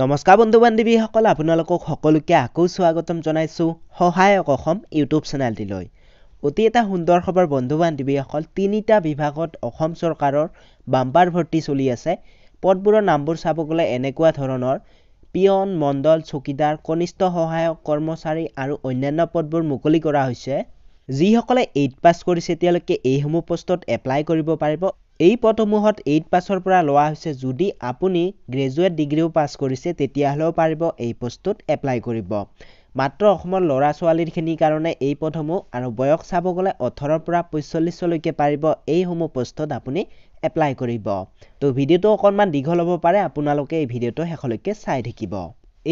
নমস্কাৰ বন্ধু বান্ধৱীসকল আপোনালোকক সকলোকে আকৌ স্বাগতম জনাইছোঁ সহায়ক অসম ইউটিউব চেনেলটিলৈ অতি এটা সুন্দৰ খবৰ বন্ধু বান্ধৱীসকল তিনিটা বিভাগত অসম চৰকাৰৰ বাম্পাৰ ভৰ্তি চলি আছে পদবোৰৰ নামবোৰ চাব গ'লে এনেকুৱা ধৰণৰ পিয়ন মণ্ডল চকীদাৰ কনিষ্ঠ সহায়ক কৰ্মচাৰী আৰু অন্যান্য পদবোৰ মুকলি কৰা হৈছে যিসকলে এইট পাছ কৰিছে তেওঁলোকে এইসমূহ পষ্টত এপ্লাই কৰিব পাৰিব এই পদসমূহত এইট পাছৰ পৰা লোৱা হৈছে যদি আপুনি গ্ৰেজুৱেট ডিগ্ৰীও পাছ কৰিছে তেতিয়াহ'লেও পাৰিব এই প'ষ্টটোত এপ্লাই কৰিব মাত্ৰ অসমৰ ল'ৰা ছোৱালীখিনিৰ কাৰণে এই পদসমূহ আৰু বয়স চাব গ'লে ওঠৰৰ পৰা পঁচল্লিছলৈকে পাৰিব এইসমূহ প'ষ্টত আপুনি এপ্লাই কৰিব তো ভিডিঅ'টো অকণমান দীঘল হ'ব পাৰে আপোনালোকে এই ভিডিঅ'টো শেষলৈকে চাই থাকিব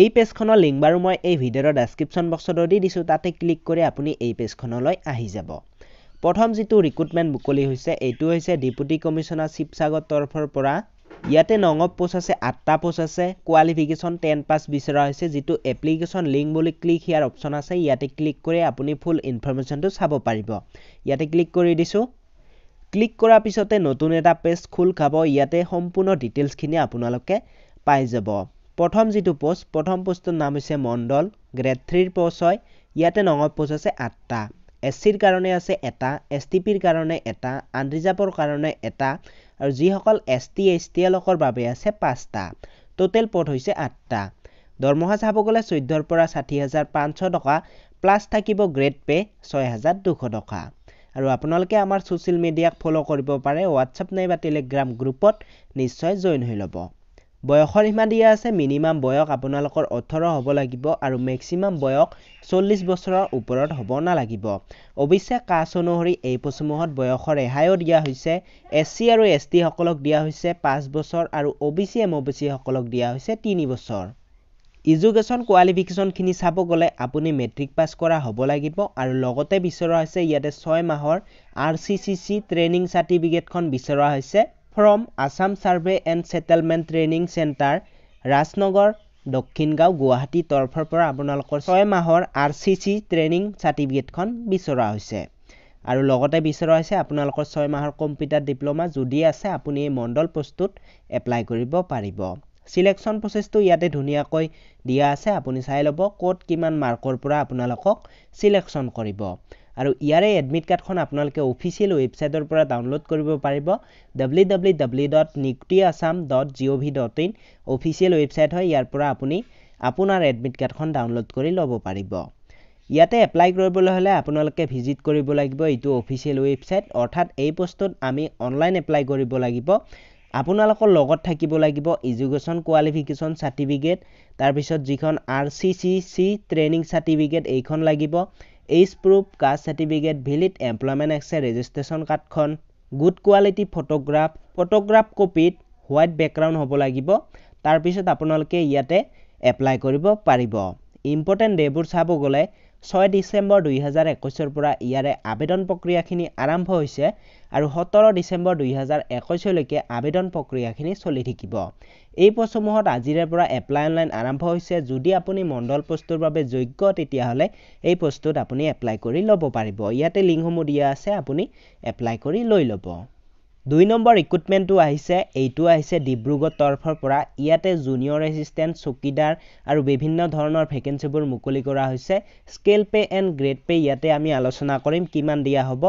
এই পেজখনৰ লিংক বাৰু মই এই ভিডিঅ'ৰ ডেছক্ৰিপশ্যন বক্সত দি দিছোঁ তাতে ক্লিক কৰি আপুনি এই পেজখনলৈ আহি যাব প্ৰথম যিটো ৰিক্ৰুটমেণ্ট মুকলি হৈছে এইটো হৈছে ডিপুটি কমিশ্যনাৰ শিৱসাগৰ তৰফৰ পৰা ইয়াতে নঙৰ পোষ্ট আছে আঠটা পোষ্ট আছে কোৱালিফিকেশ্যন টেন পাছ বিচৰা হৈছে যিটো এপ্লিকেশ্যন লিংক বুলি ক্লিক ইয়াৰ অপশ্যন আছে ইয়াতে ক্লিক কৰি আপুনি ফুল ইনফৰ্মেশ্যনটো চাব পাৰিব ইয়াতে ক্লিক কৰি দিছোঁ ক্লিক কৰাৰ পিছতে নতুন এটা পেজ খোল খাব ইয়াতে সম্পূৰ্ণ ডিটেইলছখিনি আপোনালোকে পাই যাব প্ৰথম যিটো পোষ্ট প্ৰথম পোষ্টটোৰ নাম হৈছে মণ্ডল গ্ৰেড থ্ৰীৰ পোষ্ট হয় ইয়াতে নঙৰ পোষ্ট আছে আঠটা এছ চিৰ কাৰণে আছে এটা এছ টি পিৰ কাৰণে এটা আনৰিজাৰ্ভৰ কাৰণে এটা আৰু যিসকল এছ টি এছ টি এলকৰ বাবে আছে পাঁচটা টোটেল পদ হৈছে আঠটা দৰমহা চাব গ'লে চৈধ্যৰ পৰা ষাঠি হাজাৰ পাঁচশ টকা প্লাছ থাকিব গ্ৰেড পে' ছয় হাজাৰ দুশ টকা আৰু আপোনালোকে আমাৰ ছ'চিয়েল মিডিয়াক ফ'ল' কৰিব পাৰে হোৱাটছআপ নাইবা টেলিগ্ৰাম গ্ৰুপত নিশ্চয় জইন হৈ ল'ব বয়সৰ সীমা দিয়া আছে মিনিমাম বয়স আপোনালোকৰ ওঠৰ হ'ব লাগিব আৰু মেক্সিমাম বয়স চল্লিছ বছৰৰ ওপৰত হ'ব নালাগিব অৱশ্যে কাছ অনুসৰি এই পশুসমূহত বয়সৰ ৰেহাইও দিয়া হৈছে এছ চি আৰু এছ টিসকলক দিয়া হৈছে পাঁচ বছৰ আৰু O' B C M O' B চিসকলক দিয়া হৈছে তিনি বছৰ ইজুকেশ্যন কোৱালিফিকেশ্যনখিনি চাব গ'লে আপুনি মেট্ৰিক পাছ কৰা হ'ব লাগিব আৰু লগতে বিচৰা হৈছে ইয়াতে ছয় মাহৰ R C C C training চাৰ্টিফিকেটখন বিচৰা হৈছে from Assam survey and settlement training centre Rajnagar Dakshin Gaon Guwahati তৰফৰ পৰা আপোনালোকৰ ছয় মাহৰ আৰ চি চি ট্ৰেইনিং চাৰ্টিফিকেটখন বিচৰা হৈছে আৰু লগতে বিচৰা হৈছে আপোনালোকৰ ছয় মাহৰ কম্পিউটাৰ ডিপ্ল'মা যদি আছে আপুনি এই মণ্ডল প'ষ্টটোত এপ্লাই কৰিব পাৰিব চিলেকশ্যন প্ৰচেছটো ইয়াতে ধুনীয়াকৈ দিয়া আছে আপুনি চাই ল'ব ক'ত কিমান মাৰ্কৰ পৰা আপোনালোকক চিলেকশ্যন কৰিব আৰু ইয়াৰে এডমিট কাৰ্ডখন আপোনালোকে অফিচিয়েল ৱেবছাইটৰ পৰা ডাউনলোড কৰিব পাৰিব ডাব্লিউ ডাব্লিউ ডাব্লিউ ডট নিকটি Assam dot G O' V dot in official website হয় ইয়াৰ পৰা আপুনি আপোনাৰ এডমিট কাৰ্ডখন ডাউনলোড কৰি ল'ব পাৰিব ইয়াতে এপ্লাই কৰিবলৈ হ'লে আপোনালোকে ভিজিট কৰিব লাগিব এইটো অফিচিয়েল ৱেবছাইট অৰ্থাৎ এই বস্তুত আমি অনলাইন এপ্লাই কৰিব লাগিব আপোনালোকৰ লগত থাকিব লাগিব এডুকেশ্যন কোৱালিফিকেশ্যন চাৰ্টিফিকেট তাৰপিছত যিখন R C C C training certificate এইখন লাগিব age proof caste certificate valid employment exchange registration কাৰ্ডখন গুড কোৱালিটি ফটোগ্ৰাফ ফটোগ্ৰাফ কপিত হোৱাইট বেকগ্ৰাউণ্ড হ'ব লাগিব তাৰপিছত আপোনালোকে ইয়াতে এপ্লাই কৰিব পাৰিব ইম্পৰ্টেণ্ট ডেবোৰ চাব গ'লে ছয় ডিচেম্বৰ দুহেজাৰ একৈছৰ পৰা ইয়াৰে আবেদন প্ৰক্ৰিয়াখিনি আৰম্ভ হৈছে আৰু সোতৰ ডিচেম্বৰ দুহেজাৰ একৈছলৈকে আবেদন প্ৰক্ৰিয়াখিনি চলি থাকিব এই পষ্টসমূহত আজিৰে পৰা এপ্লাই অনলাইন আৰম্ভ হৈছে যদি আপুনি মণ্ডল পোষ্টটোৰ বাবে যোগ্য তেতিয়াহ'লে এই পষ্টটোত আপুনি এপ্লাই কৰি ল'ব পাৰিব ইয়াতে লিংকসমূহ দিয়া আছে আপুনি এপ্লাই কৰি লৈ ল'ব দুই নম্বৰ ইকুইপমেণ্টটো আহিছে এইটো আহিছে ডিব্ৰুগড় তৰফৰ পৰা ইয়াতে জুনিয়ৰ এচিষ্টেণ্ট চকীদাৰ আৰু বিভিন্ন ধৰণৰ ভেকেঞ্চিবোৰ মুকলি কৰা হৈছে scale pay' and grade pay' ইয়াতে আমি আলোচনা কৰিম কিমান দিয়া হ'ব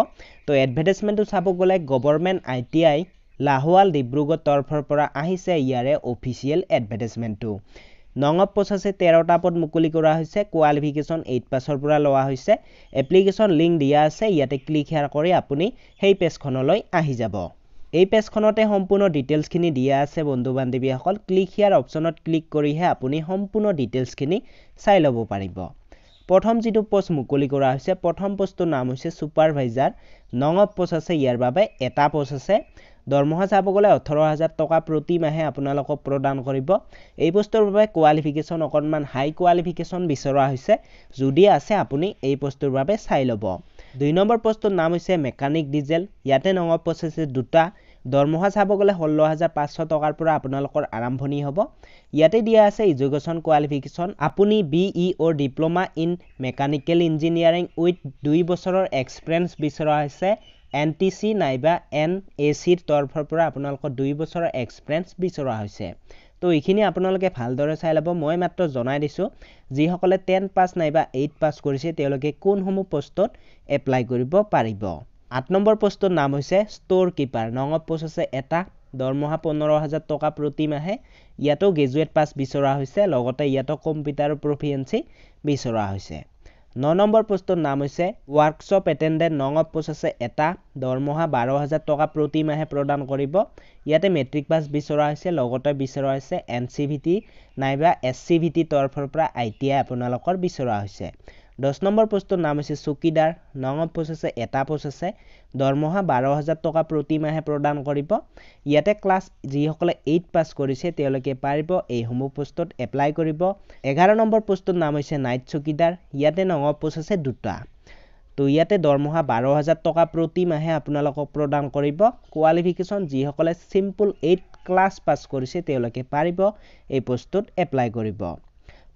তো এডভাৰটাইজমেণ্টটো চাব গ'লে government I T I Lahowal Dibrugarh তৰফৰ পৰা আহিছে ইয়াৰে অফিচিয়েল এডভাৰটাইজমেণ্টটো নঙব পঁচাশী তেৰটা পদ মুকলি কৰা হৈছে কোৱালিফিকেশ্যন এইট পাছৰ পৰা লোৱা হৈছে এপ্লিকেশ্যন লিংক দিয়া আছে ইয়াতে ক্লিক হেয়াৰ কৰি আপুনি সেই পেজখনলৈ আহি যাব এই পেজখনতে সম্পূৰ্ণ ডিটেইলছখিনি দিয়া আছে বন্ধু বান্ধৱীসকল ক্লিক হিয়াৰ অপশ্যনত ক্লিক কৰিহে আপুনি সম্পূৰ্ণ ডিটেইলছখিনি চাই ল'ব পাৰিব প্ৰথম যিটো পষ্ট মুকলি কৰা হৈছে প্ৰথম পষ্টটোৰ নাম হৈছে ছুপাৰভাইজাৰ নঙব পষ্ট আছে ইয়াৰ বাবে এটা পষ্ট আছে দৰমহা চাব গ'লে ওঠৰ হাজাৰ টকা প্ৰতি মাহে আপোনালোকক প্ৰদান কৰিব এই পষ্টৰ বাবে কোৱালিফিকেশ্যন অকণমান হাই কোৱালিফিকেশ্যন বিচৰা হৈছে যদি আছে আপুনি এই পষ্টটোৰ বাবে চাই ল'ব দুই নম্বৰ প'ষ্টটোৰ নাম হৈছে মেকানিক ডিজেল ইয়াতে নম্বৰ প'ষ্ট হৈছে দুটা দৰমহা চাব গ'লে ষোল্ল হাজাৰ পাঁচশ টকাৰ পৰা আপোনালোকৰ আৰম্ভণি হ'ব ইয়াতে দিয়া আছে ইজুকেশ্যন কোৱালিফিকেশ্যন আপুনি B E or diploma in mechanical engineering with দুই বছৰৰ এক্সপেৰিয়েঞ্চ বিচৰা হৈছে এন টি চি নাইবা এন এ চিৰ তৰফৰ পৰা আপোনালোকৰ দুই বছৰৰ এক্সপেৰিয়েঞ্চ বিচৰা হৈছে তো এইখিনি আপোনালোকে ভালদৰে চাই ল'ব মই মাত্ৰ জনাই দিছোঁ যিসকলে টেন পাছ নাইবা এইট পাছ কৰিছে তেওঁলোকে কোনসমূহ পষ্টত এপ্লাই কৰিব পাৰিব আঠ নম্বৰ পষ্টৰ নাম হৈছে ষ্ট'ৰ কিপাৰ নঙৰ পষ্ট আছে এটা দৰমহা পোন্ধৰ হাজাৰ টকা প্ৰতিমাহে ইয়াতো গ্ৰেজুৱেট পাছ বিচৰা হৈছে লগতে ইয়াতো কম্পিউটাৰ প্ৰফিয়েঞ্চি বিচৰা হৈছে ন নম্বৰ পোষ্টৰ নাম হৈছে ৱৰ্কশ্বপ এটেণ্ডেণ্ট নং অফ পোষ্ট আছে এটা দৰমহা বাৰ হাজাৰ টকা প্ৰতিমাহে প্ৰদান কৰিব ইয়াতে মেট্ৰিক পাছ বিচৰা হৈছে লগতে বিচৰা হৈছে এন চি ভি টি নাইবা এছ চি ভি টি তৰফৰ পৰা আই টি আই আপোনালোকৰ বিচৰা হৈছে দহ নম্বৰ পোষ্টটোৰ নাম হৈছে চকীদাৰ ন নম্বৰ পোষ্ট আছে এটা পোষ্ট আছে দৰমহা বাৰ হাজাৰ টকা প্ৰতিমাহে প্ৰদান কৰিব ইয়াতে ক্লাছ যিসকলে এইট পাছ কৰিছে তেওঁলোকে পাৰিব এইসমূহ পোষ্টত এপ্লাই কৰিব এঘাৰ নম্বৰ পোষ্টটোৰ নাম হৈছে নাইট চকীদাৰ ইয়াতে নঙৰ পোষ্ট আছে দুটা তো ইয়াতে দৰমহা বাৰ হাজাৰ টকা প্ৰতিমাহে আপোনালোকক প্ৰদান কৰিব কোৱালিফিকেশ্যন যিসকলে চিম্পুল এইট ক্লাছ পাছ কৰিছে তেওঁলোকে পাৰিব এই পোষ্টটোত এপ্লাই কৰিব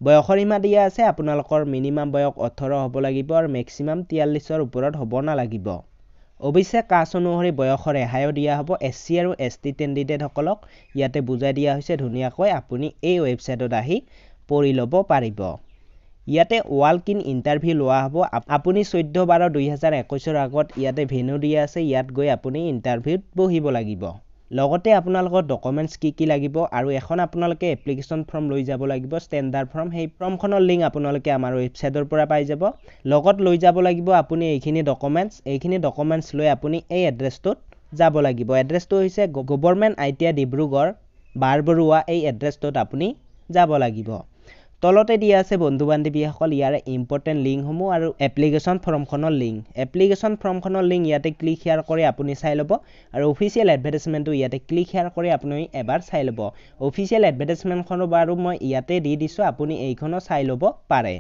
বয়সৰ সীমা দিয়া আছে আপোনালোকৰ মিনিমাম বয়স ওঠৰ হ'ব লাগিব আৰু মেক্সিমাম তিয়াল্লিছৰ ওপৰত হ'ব নালাগিব অৱশ্যে কাছ অনুসৰি বয়সৰ ৰেহাইও দিয়া হ'ব এছ চি আৰু এছ টি কেণ্ডিডেটসকলক ইয়াতে বুজাই দিয়া হৈছে ধুনীয়াকৈ আপুনি এই ৱেবছাইটত আহি পঢ়ি ল'ব পাৰিব ইয়াতে ৱাল্ক ইন ইণ্টাৰভিউ লোৱা হ'ব আপুনি চৈধ্য বাৰ দুহেজাৰ একৈছৰ আগত ইয়াতে ভেনু দিয়া আছে ইয়াত গৈ আপুনি ইণ্টাৰভিউত বহিব লাগিব লগতে আপোনালোকৰ ডকুমেণ্টছ কি কি লাগিব আৰু এখন আপোনালোকে এপ্লিকেশ্যন ফৰ্ম লৈ যাব লাগিব ষ্টেণ্ডাৰ্ড ফৰ্ম সেই ফৰ্মখনৰ লিংক আপোনালোকে আমাৰ ৱেবছাইটৰ পৰা পাই যাব লগত লৈ যাব লাগিব আপুনি এইখিনি ডকুমেণ্টছ এইখিনি ডকুমেণ্টছ লৈ আপুনি এই এড্ৰেছটোত যাব লাগিব এড্ৰেছটো হৈছে government I T I Dibrugarh Barbarua এই এড্ৰেছটোত আপুনি যাব লাগিব তলতে দিয়া আছে বন্ধু বান্ধৱীসকল ইয়াৰে ইম্পৰ্টেণ্ট লিংকসমূহ আৰু এপ্লিকেশ্যন ফৰ্মখনৰ লিংক এপ্লিকেশ্যন ফৰ্মখনৰ লিংক ইয়াতে ক্লিক শ্বেয়াৰ কৰি আপুনি চাই ল'ব আৰু অফিচিয়েল এডভাৰটাইজমেণ্টটো ইয়াতে ক্লিক শ্বেয়াৰ কৰি আপুনি এবাৰ চাই ল'ব অফিচিয়েল এডভাৰ্টাইজমেণ্টখনো বাৰু মই ইয়াতে দি দিছোঁ আপুনি এইখনো চাই ল'ব পাৰে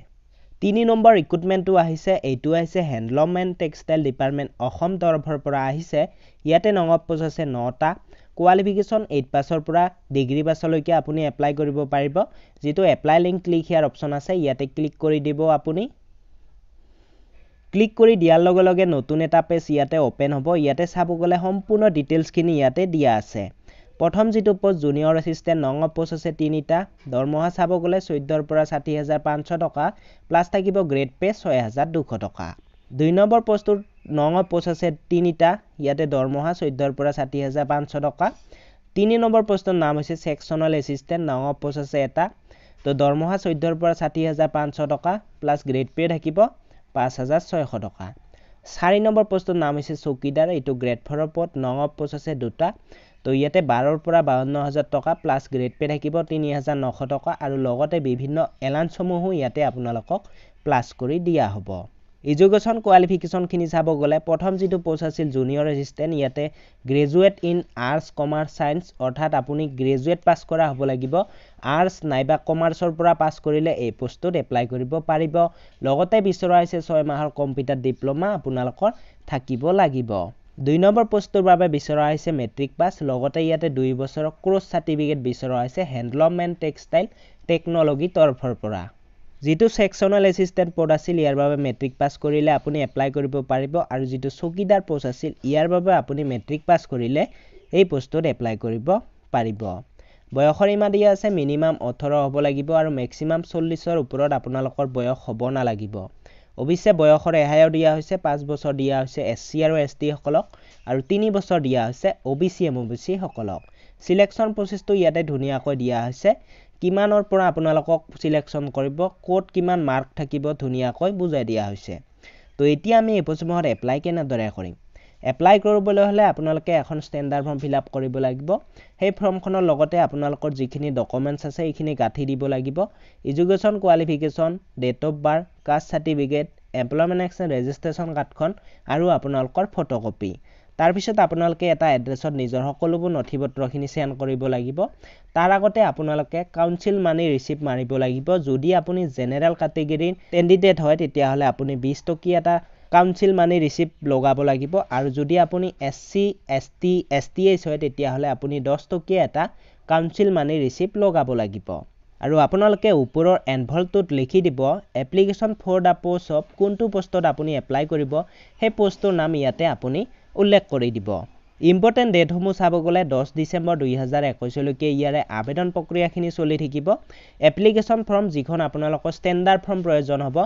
তিনি নম্বৰ ইকুইপমেণ্টটো আহিছে এইটো আহিছে handloom and textile department Assam তৰফৰ পৰা আহিছে ইয়াতে নগদ পইচা আছে নটা কোৱালিফিকেশ্যন এইট পাছৰ পৰা ডিগ্ৰী পাছলৈকে আপুনি এপ্লাই কৰিব পাৰিব যিটো apply link click here option আছে ইয়াতে ক্লিক কৰি দিব আপুনি ক্লিক কৰি দিয়াৰ লগে লগে নতুন এটা পেজ ইয়াতে অ'পেন হ'ব ইয়াতে চাব গ'লে সম্পূৰ্ণ ডিটেইলছখিনি ইয়াতে দিয়া আছে প্ৰথম যিটো পষ্ট জুনিয়ৰ এছিষ্টেণ্ট নঙ পষ্ট আছে তিনিটা দৰমহা চাব গ'লে চৈধ্যৰ পৰা ষাঠি হাজাৰ পাঁচশ টকা প্লাছ থাকিব গ্ৰেড পে ছয় হাজাৰ দুশ টকা দুই নম্বৰ পষ্টটোত নঙৰ পোষ্ট আছে তিনিটা ইয়াতে দৰমহা চৈধ্যৰ পৰা ষাঠি হাজাৰ পাঁচশ টকা তিনি নম্বৰ পোষ্টৰ নাম হৈছে ছেকশ্যনেল এছিষ্টেণ্ট নঙৰ পোষ্ট আছে এটা তো দৰমহা চৈধ্যৰ পৰা ষাঠি হাজাৰ পাঁচশ টকা প্লাছ গ্ৰেড পে থাকিব পাঁচ হাজাৰ ছয়শ টকা চাৰি নম্বৰ পোষ্টৰ নাম হৈছে চকীদাৰ এইটো গ্ৰেড ফ'ৰৰ পদ নঙৰ পোষ্ট আছে দুটা তো ইয়াতে বাৰৰ পৰা বাৱন্ন হাজাৰ টকা প্লাছ গ্ৰেড পে থাকিব তিনি হাজাৰ নশ টকা আৰু লগতে বিভিন্ন এলাউঞ্চসমূহো ইয়াতে আপোনালোকক প্লাছ কৰি দিয়া হ'ব এডুকেশ্যন কোৱালিফিকেশ্যনখিনি চাব গ'লে প্ৰথম যিটো প'ষ্ট আছিল জুনিয়ৰ এচিষ্টেণ্ট ইয়াতে graduate in arts commerce science অৰ্থাৎ আপুনি গ্ৰেজুৱেট পাছ কৰা হ'ব লাগিব আৰ্টছ নাইবা কমাৰ্চৰ পৰা পাছ কৰিলে এই প'ষ্টটোত এপ্লাই কৰিব পাৰিব লগতে বিচৰা হৈছে ছয় মাহৰ কম্পিউটাৰ ডিপ্ল'মা আপোনালোকৰ থাকিব লাগিব দুই নম্বৰ পষ্টটোৰ বাবে বিচৰা হৈছে মেট্ৰিক পাছ লগতে ইয়াতে দুই বছৰৰ ক্ৰছ চাৰ্টিফিকেট বিচৰা হৈছে হেণ্ডলুম এণ্ড টেক্সটাইল টেকন'লজি তৰফৰ পৰা যিটো ছেকশ্যনেল এছিষ্টেণ্ট পদ আছিল ইয়াৰ বাবে মেট্ৰিক পাছ কৰিলে আপুনি এপ্লাই কৰিব পাৰিব আৰু যিটো চকীদাৰ পোষ্ট আছিল ইয়াৰ বাবে আপুনি মেট্ৰিক পাছ কৰিলে এই পোষ্টটোত এপ্লাই কৰিব পাৰিব বয়সৰ ইমান দিয়া আছে মিনিমাম ওঠৰ হ'ব লাগিব আৰু মেক্সিমাম চল্লিছৰ ওপৰত আপোনালোকৰ বয়স হ'ব নালাগিব অৱশ্যে বয়সৰ ৰেহায়ো দিয়া হৈছে পাঁচ বছৰ দিয়া হৈছে এছ চি আৰু এছ টিসকলক আৰু তিনি বছৰ দিয়া হৈছে O' B C M O' B চিসকলক ছিলেকশ্যন প্ৰচেছটো ইয়াতে ধুনীয়াকৈ দিয়া হৈছে কিমানৰ পৰা আপোনালোকক চিলেকশ্যন কৰিব ক'ত কিমান মাৰ্ক থাকিব ধুনীয়াকৈ বুজাই দিয়া হৈছে তো এতিয়া আমি এই প্ৰশ্নসমূহত এপ্লাই কেনেদৰে কৰিম এপ্লাই কৰিবলৈ হ'লে আপোনালোকে এখন ষ্টেণ্ডাৰ্ড ফৰ্ম ফিল আপ কৰিব লাগিব সেই ফৰ্মখনৰ লগতে আপোনালোকৰ যিখিনি ডকুমেণ্টছ আছে সেইখিনি গাঁঠি দিব লাগিব education qualification date of birth caste certificate employment exchange registration কাৰ্ডখন আৰু আপোনালোকৰ ফটোকপি তাৰপিছত আপোনালোকে এটা এড্ৰেছত নিজৰ সকলোবোৰ নথি পত্ৰখিনি চেণ্ড কৰিব লাগিব তাৰ আগতে আপোনালোকে কাউন্সিল মানি ৰিচিপ্ট মাৰিব লাগিব যদি আপুনি জেনেৰেল কেটেগৰীৰ কেণ্ডিডেট হয় তেতিয়াহ'লে আপুনি বিছ টকীয়া এটা কাউঞ্চিল মানি ৰিচিপ্ট লগাব লাগিব আৰু যদি আপুনি S C S T S T H হয় তেতিয়াহ'লে আপুনি দহ টকীয়া এটা কাউঞ্চিল মানি ৰিচিপ্ট লগাব লাগিব আৰু আপোনালোকে ওপৰৰ এনভল্টটোত লিখি দিব application for the post of কোনটো পষ্টত আপুনি এপ্লাই কৰিব সেই পষ্টটোৰ নাম ইয়াতে আপুনি উল্লেখ কৰি দিব ইম্পৰ্টেণ্ট ডেটসমূহ চাব গ'লে দহ ডিচেম্বৰ দুহেজাৰ একৈছলৈকে ইয়াৰে আবেদন প্ৰক্ৰিয়াখিনি চলি থাকিব এপ্লিকেশ্যন ফৰ্ম যিখন আপোনালোকৰ ষ্টেণ্ডাৰ্ড ফৰ্ম প্ৰয়োজন হ'ব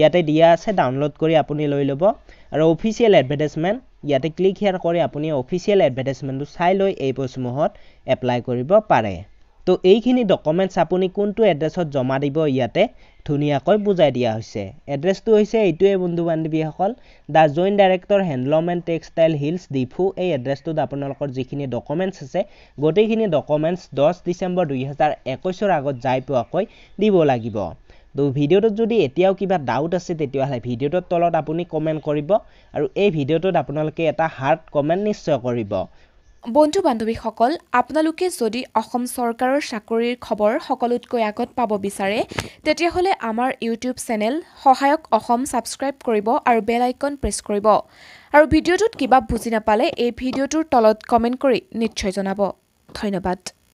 ইয়াতে দিয়া আছে ডাউনলোড কৰি আপুনি লৈ ল'ব আৰু অফিচিয়েল এডভাৰটাইজমেণ্ট ইয়াতে ক্লিক হেয়াৰ কৰি আপুনি অফিচিয়েল এডভাৰটাইজমেণ্টটো চাই লৈ এই পষ্টসমূহত এপ্লাই কৰিব পাৰে তো এইখিনি ডকুমেণ্টছ আপুনি কোনটো এড্ৰেছত জমা দিব ইয়াতে ধুনীয়াকৈ বুজাই দিয়া হৈছে এড্ৰেছটো হৈছে এইটোৱে বন্ধু বান্ধৱীসকল the joint director handloom and textile hills Diphu এই এড্ৰেছটোত আপোনালোকৰ যিখিনি ডকুমেণ্টছ আছে গোটেইখিনি ডকুমেণ্টছ দহ ডিচেম্বৰ দুহেজাৰ একৈছৰ আগত যাই পোৱাকৈ দিব লাগিব তো ভিডিঅ'টোত যদি এতিয়াও কিবা ডাউট আছে তেতিয়াহ'লে ভিডিঅ'টোৰ তলত আপুনি কমেণ্ট কৰিব আৰু এই ভিডিঅ'টোত আপোনালোকে এটা হাৰ্ড কমেণ্ট নিশ্চয় কৰিব বন্ধু বান্ধৱীসকল আপোনালোকে যদি অসম চৰকাৰৰ চাকৰিৰ খবৰ সকলোতকৈ আগত পাব বিচাৰে তেতিয়াহ'লে আমাৰ ইউটিউব চেনেল সহায়ক অসম ছাবস্ক্ৰাইব কৰিব আৰু বেল আইকন প্ৰেছ কৰিব আৰু ভিডিঅ'টোত কিবা বুজি নাপালে এই ভিডিঅ'টোৰ তলত কমেণ্ট কৰি নিশ্চয় জনাব ধন্যবাদ